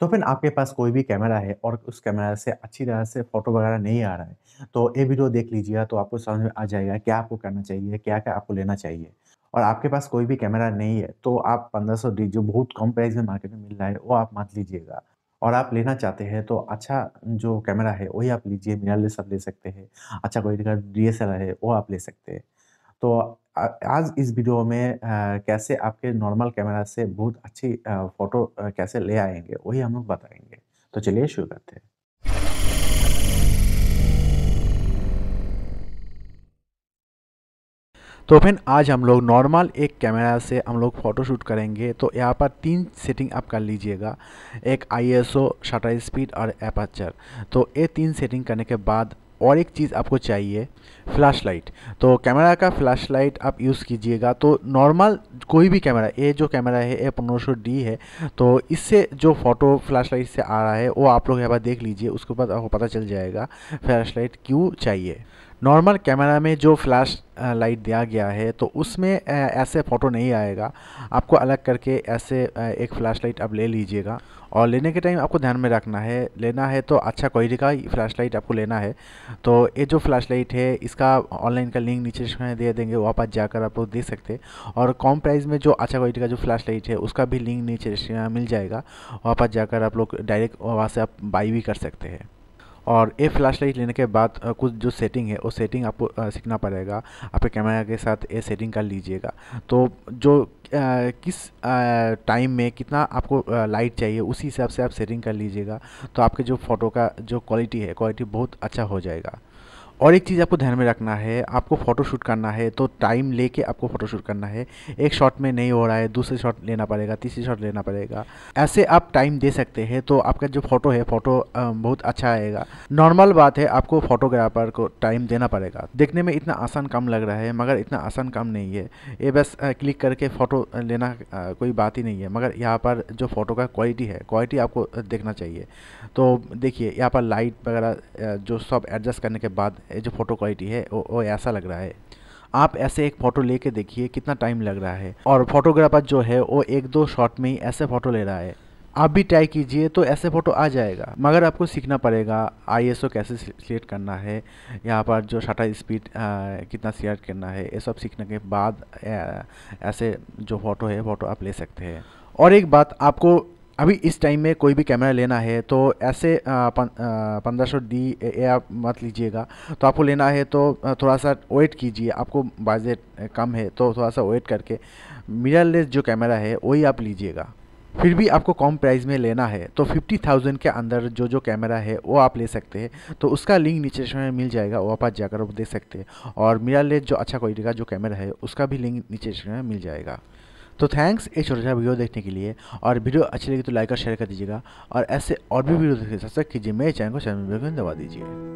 तो फिर आपके पास कोई भी कैमरा है और उस कैमरा से अच्छी तरह से फ़ोटो वगैरह नहीं आ रहा है तो ये वीडियो देख लीजिएगा तो आपको समझ में आ जाएगा क्या आपको करना चाहिए क्या क्या आपको लेना चाहिए और आपके पास कोई भी कैमरा नहीं है तो आप पंद्रह सौ जो बहुत कम प्राइस में मार्केट में मिल रहा है वो आप मत लीजिएगा और आप लेना चाहते हैं तो अच्छा जो कैमरा है वही आप लीजिए मिररलेस आप ले सकते हैं अच्छा क्वालिटी का डी है वो आप ले सकते हैं तो आज इस वीडियो में कैसे आपके नॉर्मल कैमरा से बहुत अच्छी फ़ोटो कैसे ले आएंगे वही हम लोग बताएंगे तो चलिए शुरू करते हैं तो फिर आज हम लोग नॉर्मल एक कैमरा से हम लोग फ़ोटो शूट करेंगे तो यहाँ पर तीन सेटिंग आप कर लीजिएगा एक आईएसओ शटर स्पीड और एपाचर तो ये तीन सेटिंग करने के बाद और एक चीज़ आपको चाहिए फ्लैश लाइट तो कैमरा का फ्लैश लाइट आप यूज़ कीजिएगा तो नॉर्मल कोई भी कैमरा ये जो कैमरा है ए पंद्रह डी है तो इससे जो फ़ोटो फ्लैश लाइट से आ रहा है वो आप लोग यहाँ पर देख लीजिए उसके बाद आपको पता चल जाएगा फ्लैश लाइट क्यों चाहिए नॉर्मल कैमरा में जो फ्लैश लाइट दिया गया है तो उसमें ऐसे फ़ोटो नहीं आएगा आपको अलग करके ऐसे एक फ्लैश लाइट आप ले लीजिएगा और लेने के टाइम आपको ध्यान में रखना है लेना है तो अच्छा क्वालिटी का फ्लैश लाइट आपको लेना है तो ये जो फ्लैश लाइट है इसका ऑनलाइन का लिंक नीचे में दे देंगे वहाँ पर जाकर आप लोग देख सकते हैं और कम प्राइस में जो अच्छा क्वालिटी का जो फ्लैश लाइट है उसका भी लिंक नीचे मिल जाएगा वहाँ पर जाकर आप लोग डायरेक्ट वहाँ से आप बाई भी कर सकते हैं और ये फ्लैश लाइट लेने के बाद कुछ जो सेटिंग है वो सेटिंग आपको सीखना पड़ेगा आपके कैमरा के साथ ये सेटिंग कर लीजिएगा तो जो आ, किस टाइम में कितना आपको आ, लाइट चाहिए उसी हिसाब से आप सेटिंग कर लीजिएगा तो आपके जो फ़ोटो का जो क्वालिटी है क्वालिटी बहुत अच्छा हो जाएगा और एक चीज़ आपको ध्यान में रखना है आपको फ़ोटोशूट करना है तो टाइम लेके आपको फ़ोटोशूट करना है एक शॉट में नहीं हो रहा है दूसरे शॉट लेना पड़ेगा तीसरी शॉट लेना पड़ेगा ऐसे आप टाइम दे सकते हैं तो आपका जो फ़ोटो है फ़ोटो बहुत अच्छा आएगा नॉर्मल बात है आपको फोटोग्राफर को टाइम देना पड़ेगा देखने में इतना आसान काम लग रहा है मगर इतना आसान काम नहीं है ये बस क्लिक करके फ़ोटो लेना कोई बात ही नहीं है मगर यहाँ पर जो फ़ोटो का क्वालिटी है क्वालिटी आपको देखना चाहिए तो देखिए यहाँ पर लाइट वगैरह जो सब एडजस्ट करने के बाद जो फ़ोटो क्वालिटी है वो, ऐसा लग रहा है आप ऐसे एक फ़ोटो ले कर देखिए कितना टाइम लग रहा है और फोटोग्राफर जो है वो एक दो शॉट में ही ऐसे फ़ोटो ले रहा है आप भी ट्राई कीजिए तो ऐसे फ़ोटो आ जाएगा मगर आपको सीखना पड़ेगा आईएसओ कैसे सिलेक्ट करना है यहाँ पर जो शटर स्पीड कितना सिलेक्ट करना है ये सब सीखने के बाद ऐसे जो फ़ोटो है फ़ोटो आप ले सकते हैं और एक बात आपको अभी इस टाइम में कोई भी कैमरा लेना है तो ऐसे पंद्रह सौ डी ए आप मत लीजिएगा तो आपको लेना है तो थोड़ा सा वेट कीजिए आपको बजट कम है तो थोड़ा सा वेट करके मिररलेस जो कैमरा है वही आप लीजिएगा फिर भी आपको कम प्राइस में लेना है तो 50,000 के अंदर जो जो कैमरा है वो आप ले सकते हैं तो उसका लिंक नीचे में मिल जाएगा वो आप जाकर आप देख सकते हैं और मिररलेस जो अच्छा क्वालिटी का जो कैमरा है उसका भी लिंक नीचे में मिल जाएगा तो थैंक्स एक छोटा सा वीडियो देखने के लिए और वीडियो अच्छी लगी तो लाइक और शेयर कर दीजिएगा और ऐसे और भी वीडियो देख सकते कीजिए मेरे चैनल को चैनल दबा दीजिए